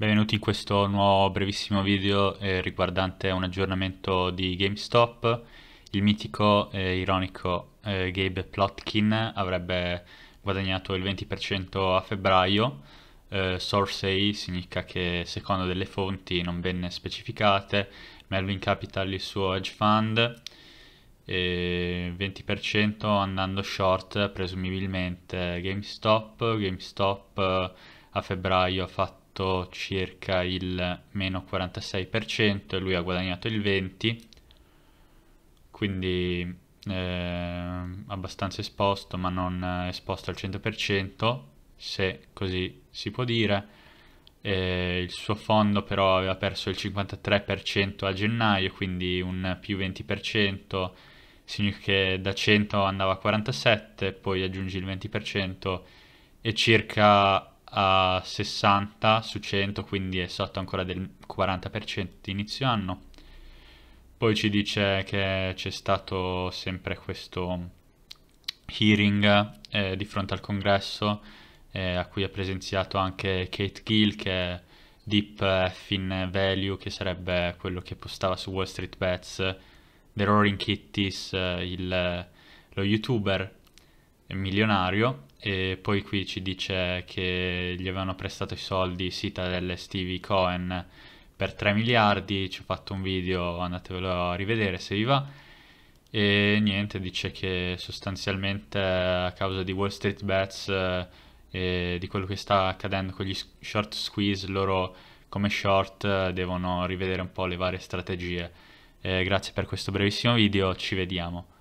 Benvenuti in questo nuovo brevissimo video eh, riguardante un aggiornamento di GameStop. Il mitico e ironico eh, Gabe Plotkin avrebbe guadagnato il 20% a febbraio. Eh, Source significa che secondo delle fonti non venne specificate, Melvin Capital il suo hedge fund, 20% andando short presumibilmente GameStop, GameStop eh, a febbraio ha fatto guadagnato circa il meno 46% e lui ha guadagnato il 20%, quindi eh, abbastanza esposto ma non esposto al 100%, se così si può dire. Eh, il suo fondo però aveva perso il 53% a gennaio, quindi un più 20%, significa che da 100 andava a 47, poi aggiungi il 20% e circa a 60 su 100, quindi è sotto ancora del 40% di inizio anno. Poi ci dice che c'è stato sempre questo hearing eh, di fronte al congresso eh, a cui ha presenziato anche Kate Gill che è Deep Fin Value che sarebbe quello che postava su Wall Street Bets The Roaring Kitties, eh, il, lo youtuber milionario e poi qui ci dice che gli avevano prestato i soldi sita e Stevie Cohen per 3 miliardi, ci ho fatto un video, andatevelo a rivedere se vi va e niente, dice che sostanzialmente a causa di Wall Street Bets eh, e di quello che sta accadendo con gli short squeeze loro come short eh, devono rivedere un po' le varie strategie. Eh, grazie per questo brevissimo video, ci vediamo.